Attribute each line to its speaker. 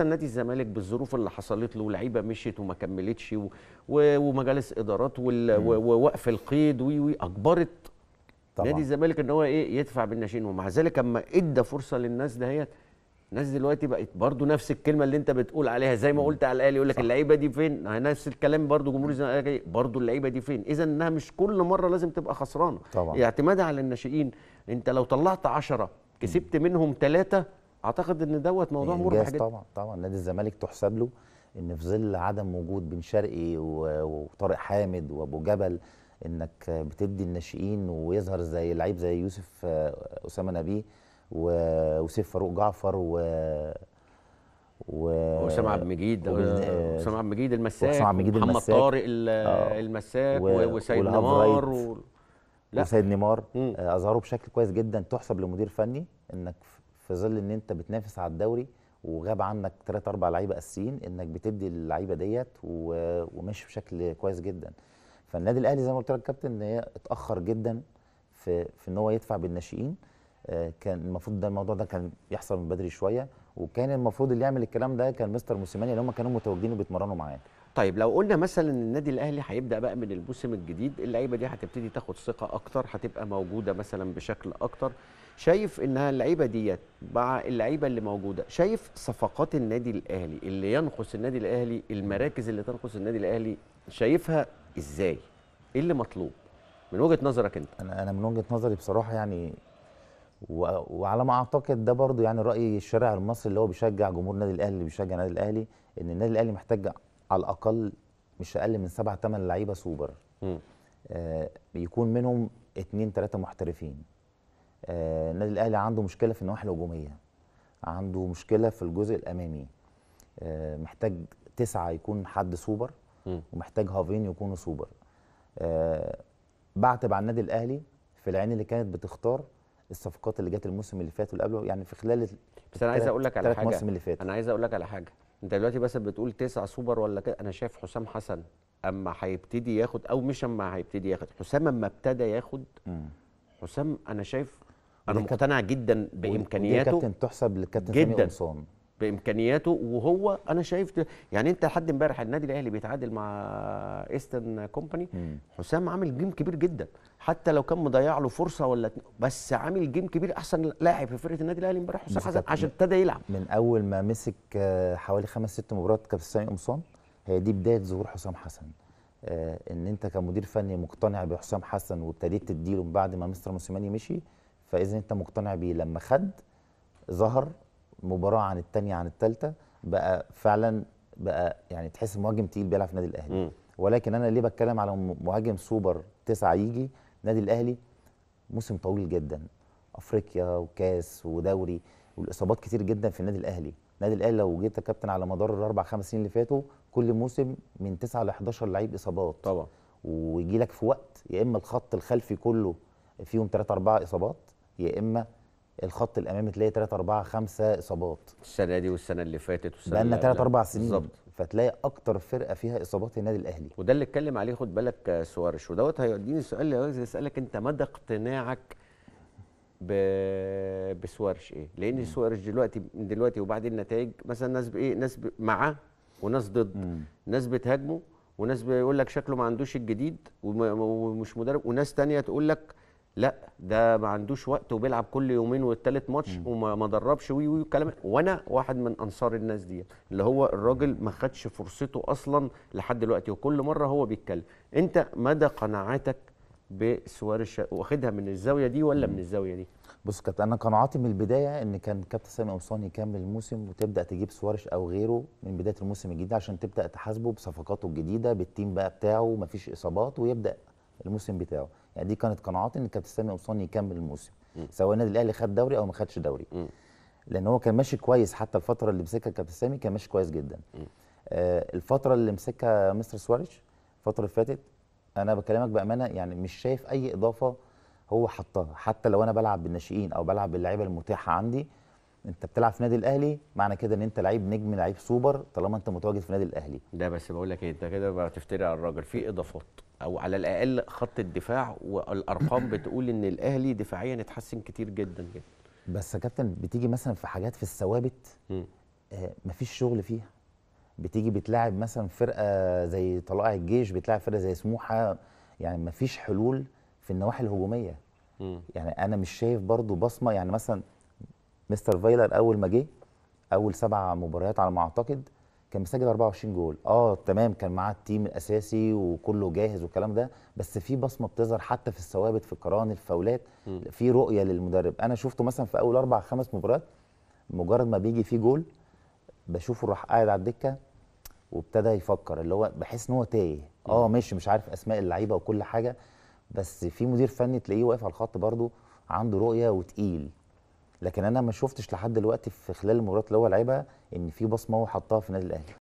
Speaker 1: حتى نادي الزمالك بالظروف اللي حصلت له لعيبه مشيت وما كملتش و... و... ومجالس ادارات ووقف القيد وي اجبرت نادي الزمالك ان هو ايه يدفع بالناشئين ومع ذلك اما ادى فرصه للناس دهيت الناس دلوقتي بقت برضو نفس الكلمه اللي انت بتقول عليها زي ما قلت على الاهلي يقول لك اللعيبه دي فين نفس الكلام برضو جمهور الزمالك برضو اللعيبه دي فين اذا انها مش كل مره لازم تبقى خسرانه طبعا اعتمادها على الناشئين انت لو طلعت 10 كسبت منهم ثلاثه اعتقد ان
Speaker 2: دوت موضوع مربح جدا طبعا طبعا نادي الزمالك تحسب له ان في ظل عدم وجود بن شرقي وطارق حامد وابو جبل انك بتدي الناشئين ويظهر زي لعيب زي يوسف آه، اسامه نبيه وسيف فاروق جعفر و و وسام عبد المجيد وسام آه، عبد المجيد المساك محمد طارق آه.
Speaker 1: المساك و... وسيد نيمار و...
Speaker 2: لا. وسيد نيمار اظهروا بشكل كويس جدا تحسب لمدير فني انك في ظل ان انت بتنافس على الدوري وغاب عنك ثلاث اربع لعيبه اساسيين انك بتدي اللعيبه ديت وماشي بشكل كويس جدا فالنادي الاهلي زي ما قلت لك كابتن ان هي اتاخر جدا في في ان هو يدفع بالناشئين آه، كان المفروض ده الموضوع ده كان يحصل من بدري شويه وكان المفروض اللي يعمل الكلام ده كان مستر موسيماني اللي هم كانوا متواجدين وبيتمرنوا معاه طيب لو قلنا مثلا ان النادي الاهلي هيبدا
Speaker 1: بقى من الموسم الجديد اللعيبه دي هتبتدي تاخد ثقه اكتر هتبقى موجوده مثلا بشكل اكتر شايف انها اللعيبه ديت مع اللعيبه اللي موجوده شايف صفقات النادي الاهلي اللي ينقص النادي الاهلي المراكز اللي تنقص النادي الاهلي شايفها ازاي ايه اللي مطلوب من وجهه نظرك
Speaker 2: انت انا انا من وجهه نظري بصراحه يعني وعلى ما اعتقد ده برضو يعني راي الشارع المصري اللي هو بيشجع جمهور النادي الاهلي اللي بيشجع النادي الاهلي ان النادي الاهلي محتاج على الاقل مش اقل من سبعة ثمان لعيبه سوبر آه يكون منهم اثنين ثلاثه محترفين آه، النادي الاهلي عنده مشكله في النواحي الهجوميه عنده مشكله في الجزء الامامي آه، محتاج تسعه يكون حد سوبر ومحتاج هافين يكونوا سوبر آه، بعتب على النادي الاهلي في العين اللي كانت بتختار الصفقات اللي جت الموسم اللي فات واللي قبله يعني في خلال بس انا عايز اقول لك على حاجه الموسم اللي فات
Speaker 1: انا عايز اقول لك على حاجه انت دلوقتي بس بتقول تسعة سوبر ولا كده انا شايف حسام حسن اما هيبتدي ياخد او مش اما هيبتدي ياخد حسام اما ابتدى ياخد حسام انا شايف انا مقتنع جدا بامكانياته كابتن
Speaker 2: تحسب للكابتن جدا قمصان
Speaker 1: بامكانياته وهو انا شايف يعني انت لحد امبارح النادي الاهلي بيتعادل مع ايسترن كومباني حسام عامل جيم كبير جدا حتى لو كان مضيع له فرصه ولا بس عامل جيم كبير احسن لاعب في فرقه النادي الاهلي امبارح حسام حسن عشان ابتدى
Speaker 2: يلعب من اول ما مسك آه، حوالي خمس ست مباريات كابتن سامي قمصان هي دي بدايه ظهور حسام حسن آه، ان انت كمدير فني مقتنع بحسام حسن وابتديت تديله بعد ما مستر موسيماني مشي فاذا انت مقتنع بيه لما خد ظهر مباراه عن الثانيه عن الثالثه بقى فعلا بقى يعني تحس مهاجم تقيل بيلعب في النادي الاهلي م. ولكن انا ليه بتكلم على مهاجم سوبر تسعه يجي النادي الاهلي موسم طويل جدا افريقيا وكاس ودوري والاصابات كتير جدا في النادي الاهلي النادي الاهلي لو جيت كابتن على مدار الاربع خمس سنين اللي فاتوا كل موسم من 9 ل 11 لعيب اصابات طبعا ويجي لك في وقت يا اما الخط الخلفي كله فيهم 3 4 اصابات يا اما الخط الامامي تلاقي 3 4 5 اصابات
Speaker 1: السنه دي والسنه اللي فاتت والسنه بقالنا 3 4 سنين بالظبط
Speaker 2: فتلاقي اكتر فرقه فيها اصابات النادي الاهلي
Speaker 1: وده اللي اتكلم عليه خد بالك سوارش ودوت هيوديني السؤال اللي عايز اسالك انت مدى اقتناعك ب... بسوارش ايه لان سوارش دلوقتي من دلوقتي وبعد النتائج مثلا ناس بايه ناس ب... معاه وناس ضد مم. ناس بتهاجمه وناس بيقول لك شكله ما عندوش الجديد ومش مدرب وناس تانية تقول لك لا ده ما عندوش وقت وبيلعب كل يومين والتالت ماتش وما ما دربش وي وي والكلام وانا واحد من انصار الناس دي اللي هو الراجل ما خدش فرصته اصلا لحد دلوقتي وكل مره هو بيتكلم انت مدى قناعتك بسواريش واخدها من الزاويه دي ولا من الزاويه دي
Speaker 2: بص كابتن انا قناعاتي من البدايه ان كان كابتن سامي اوصاني يكمل الموسم وتبدا تجيب سوارش او غيره من بدايه الموسم الجديد عشان تبدا تحاسبه بصفقاته الجديده بالتيم بقى بتاعه مفيش اصابات ويبدا الموسم بتاعه يعني دي كانت قناعاتي ان كابتن سامي قمصان يكمل الموسم سواء النادي الاهلي خد دوري او ما خدش دوري لان هو كان ماشي كويس حتى الفتره اللي مسكها كابتن سامي كان ماشي كويس جدا آه الفتره اللي مسكها مستر سواريش الفتره اللي فاتت انا بكلمك بامانه يعني مش شايف اي اضافه هو حطها حتى لو انا بلعب بالناشئين او بلعب باللعيبه المتاحه عندي انت بتلعب في نادي الاهلي معنى كده ان انت لعيب نجم لعيب سوبر طالما انت متواجد في نادي الاهلي
Speaker 1: ده بس بقول لك ايه انت كده بقى تفتري على الراجل في اضافات او على الاقل خط الدفاع والارقام بتقول ان الاهلي دفاعيا اتحسن كتير
Speaker 2: جدا جدا بس يا كابتن بتيجي مثلا في حاجات في الثوابت آه مفيش شغل فيها بتيجي بتلاعب مثلا فرقه زي طلائع الجيش بتلاعب فرقه زي سموحه يعني مفيش حلول في النواحي الهجوميه م. يعني انا مش شايف برضو بصمه يعني مثلا مستر فايلر اول ما جه اول سبع مباريات على ما اعتقد كان مسجل 24 جول اه تمام كان معاه التيم الاساسي وكله جاهز والكلام ده بس في بصمه بتظهر حتى في الثوابت في القران الفاولات في رؤيه للمدرب انا شفته مثلا في اول اربع خمس مباريات مجرد ما بيجي فيه جول بشوفه راح قاعد على الدكه وابتدى يفكر اللي هو بحس ان هو تايه اه ماشي مش عارف اسماء اللعيبه وكل حاجه بس في مدير فني تلاقيه واقف على الخط برده عنده رؤيه وتقيل لكن انا ما شفتش لحد دلوقتي في خلال المباريات اللي هو لعبها ان في بصمه هو حطها في النادي الاهلي